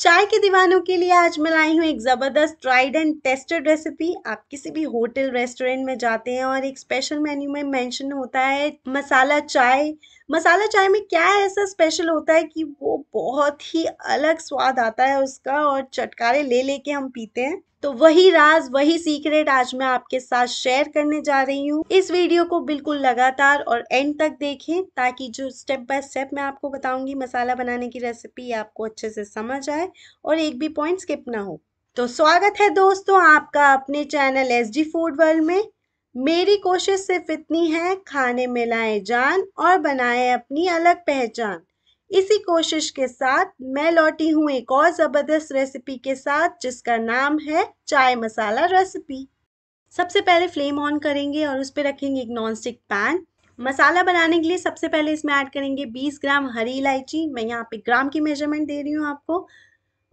चाय के दीवानों के लिए आज मैं लाई हूँ एक ज़बरदस्त ट्राइड एंड टेस्टेड रेसिपी आप किसी भी होटल रेस्टोरेंट में जाते हैं और एक स्पेशल मेन्यू में मेंशन होता है मसाला चाय मसाला चाय में क्या ऐसा स्पेशल होता है कि वो बहुत ही अलग स्वाद आता है उसका और चटकारे ले लेके हम पीते हैं तो वही राज वही सीक्रेट आज मैं आपके साथ शेयर करने जा रही हूँ इस वीडियो को बिल्कुल लगातार और एंड तक देखें ताकि जो स्टेप बाय स्टेप मैं आपको बताऊंगी मसाला बनाने की रेसिपी आपको अच्छे से समझ आए और एक भी पॉइंट स्किप ना हो तो स्वागत है दोस्तों आपका अपने channel S D food world में मेरी कोशिश सिर्फ इतनी है खाने में लाए जान और बनाए अपनी अलग पहचान इसी कोशिश के साथ मैं लौटी हूँ एक और ज़बरदस्त रेसिपी के साथ जिसका नाम है चाय मसाला रेसिपी सबसे पहले फ्लेम ऑन करेंगे और उस पर रखेंगे एक नॉन स्टिक पैन मसाला बनाने के लिए सबसे पहले इसमें ऐड करेंगे 20 ग्राम हरी इलायची मैं यहाँ पे ग्राम की मेजरमेंट दे रही हूँ आपको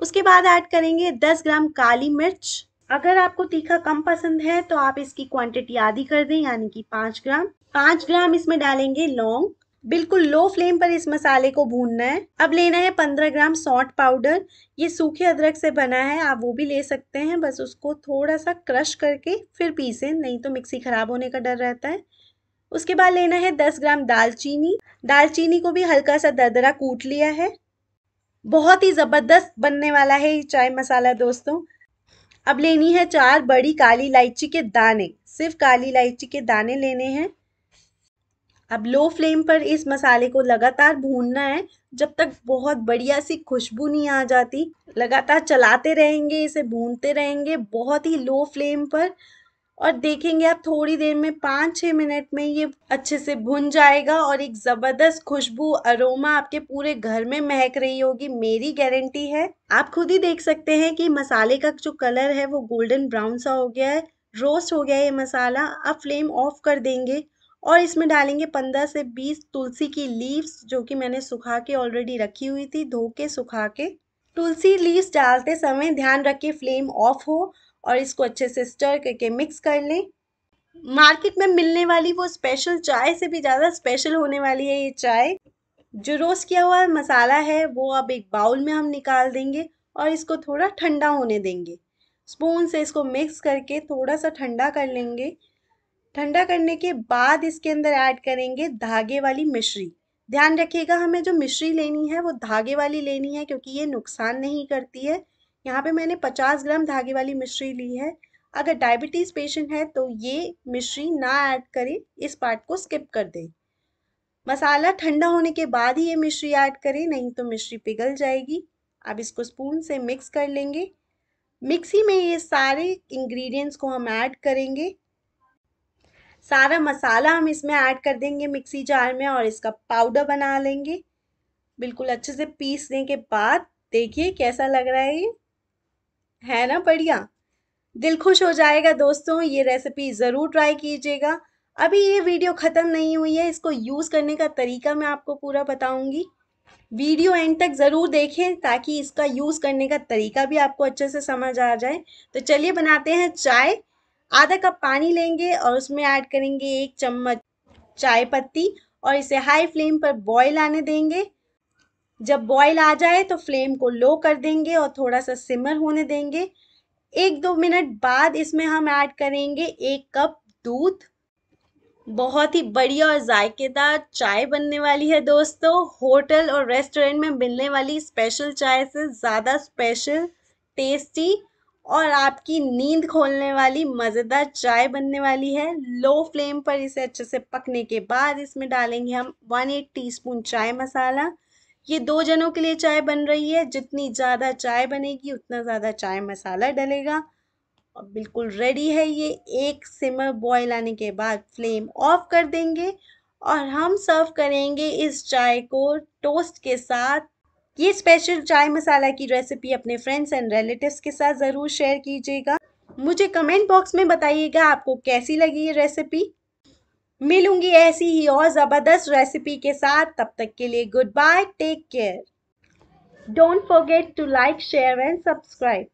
उसके बाद ऐड करेंगे 10 ग्राम काली मिर्च अगर आपको तीखा कम पसंद है तो आप इसकी क्वांटिटी आधी कर दें यानी कि पाँच ग्राम पाँच ग्राम इसमें डालेंगे लौंग बिल्कुल लो फ्लेम पर इस मसाले को भूनना है अब लेना है पंद्रह ग्राम सॉल्ट पाउडर ये सूखे अदरक से बना है आप वो भी ले सकते हैं बस उसको थोड़ा सा क्रश करके फिर पीसें नहीं तो मिक्सी ख़राब होने का डर रहता है उसके बाद लेना है दस ग्राम दालचीनी दालचीनी को भी हल्का सा दरदरा कूट लिया है बहुत ही ज़बरदस्त बनने वाला है ये चाय मसाला दोस्तों अब लेनी है चार बड़ी काली इलायची के दाने सिर्फ काली इलायची के दाने लेने हैं अब लो फ्लेम पर इस मसाले को लगातार भूनना है जब तक बहुत बढ़िया सी खुशबू नहीं आ जाती लगातार चलाते रहेंगे इसे भूनते रहेंगे बहुत ही लो फ्लेम पर और देखेंगे आप थोड़ी देर में पाँच छः मिनट में ये अच्छे से भुन जाएगा और एक ज़बरदस्त खुशबू अरोमा आपके पूरे घर में महक रही होगी मेरी गारंटी है आप खुद ही देख सकते हैं कि मसाले का जो कलर है वो गोल्डन ब्राउन सा हो गया है रोस्ट हो गया ये मसाला आप फ्लेम ऑफ कर देंगे और इसमें डालेंगे पंद्रह से बीस तुलसी की लीव्स जो कि मैंने सुखा के ऑलरेडी रखी हुई थी धो के सुखा के तुलसी लीव्स डालते समय ध्यान रखिए फ्लेम ऑफ हो और इसको अच्छे से स्टर करके मिक्स कर लें मार्केट में मिलने वाली वो स्पेशल चाय से भी ज़्यादा स्पेशल होने वाली है ये चाय जो रोस्ट किया हुआ मसाला है वो अब एक बाउल में हम निकाल देंगे और इसको थोड़ा ठंडा होने देंगे स्पून से इसको मिक्स करके थोड़ा सा ठंडा कर लेंगे ठंडा करने के बाद इसके अंदर ऐड करेंगे धागे वाली मिश्री ध्यान रखिएगा हमें जो मिश्री लेनी है वो धागे वाली लेनी है क्योंकि ये नुकसान नहीं करती है यहाँ पे मैंने 50 ग्राम धागे वाली मिश्री ली है अगर डायबिटीज़ पेशेंट है तो ये मिश्री ना ऐड करें इस पार्ट को स्किप कर दें मसाला ठंडा होने के बाद ही ये मिश्री ऐड करें नहीं तो मिश्री पिघल जाएगी अब इसको स्पून से मिक्स कर लेंगे मिक्सी में ये सारे इंग्रेडिएंट्स को हम ऐड करेंगे सारा मसाला हम इसमें ऐड कर देंगे मिक्सी जार में और इसका पाउडर बना लेंगे बिल्कुल अच्छे से पीसने के बाद देखिए कैसा लग रहा है ये है ना बढ़िया दिल खुश हो जाएगा दोस्तों ये रेसिपी ज़रूर ट्राई कीजिएगा अभी ये वीडियो ख़त्म नहीं हुई है इसको यूज़ करने का तरीका मैं आपको पूरा बताऊँगी वीडियो एंड तक ज़रूर देखें ताकि इसका यूज़ करने का तरीका भी आपको अच्छे से समझ आ जाए तो चलिए बनाते हैं चाय आधा कप पानी लेंगे और उसमें ऐड करेंगे एक चम्मच चाय पत्ती और इसे हाई फ्लेम पर बॉईल आने देंगे जब बॉईल आ जाए तो फ्लेम को लो कर देंगे और थोड़ा सा सिमर होने देंगे एक दो मिनट बाद इसमें हम ऐड करेंगे एक कप दूध बहुत ही बढ़िया और जायकेदार चाय बनने वाली है दोस्तों होटल और रेस्टोरेंट में मिलने वाली स्पेशल चाय से ज़्यादा स्पेशल टेस्टी और आपकी नींद खोलने वाली मज़ेदार चाय बनने वाली है लो फ्लेम पर इसे अच्छे से पकने के बाद इसमें डालेंगे हम वन एट टी चाय मसाला ये दो जनों के लिए चाय बन रही है जितनी ज़्यादा चाय बनेगी उतना ज़्यादा चाय मसाला डलेगा और बिल्कुल रेडी है ये एक सिमर बॉयल आने के बाद फ्लेम ऑफ कर देंगे और हम सर्व करेंगे इस चाय को टोस्ट के साथ ये स्पेशल चाय मसाला की रेसिपी अपने फ्रेंड्स एंड रिलेटिव्स के साथ ज़रूर शेयर कीजिएगा मुझे कमेंट बॉक्स में बताइएगा आपको कैसी लगी ये रेसिपी मिलूंगी ऐसी ही और ज़बरदस्त रेसिपी के साथ तब तक के लिए goodbye take care don't forget to like share and subscribe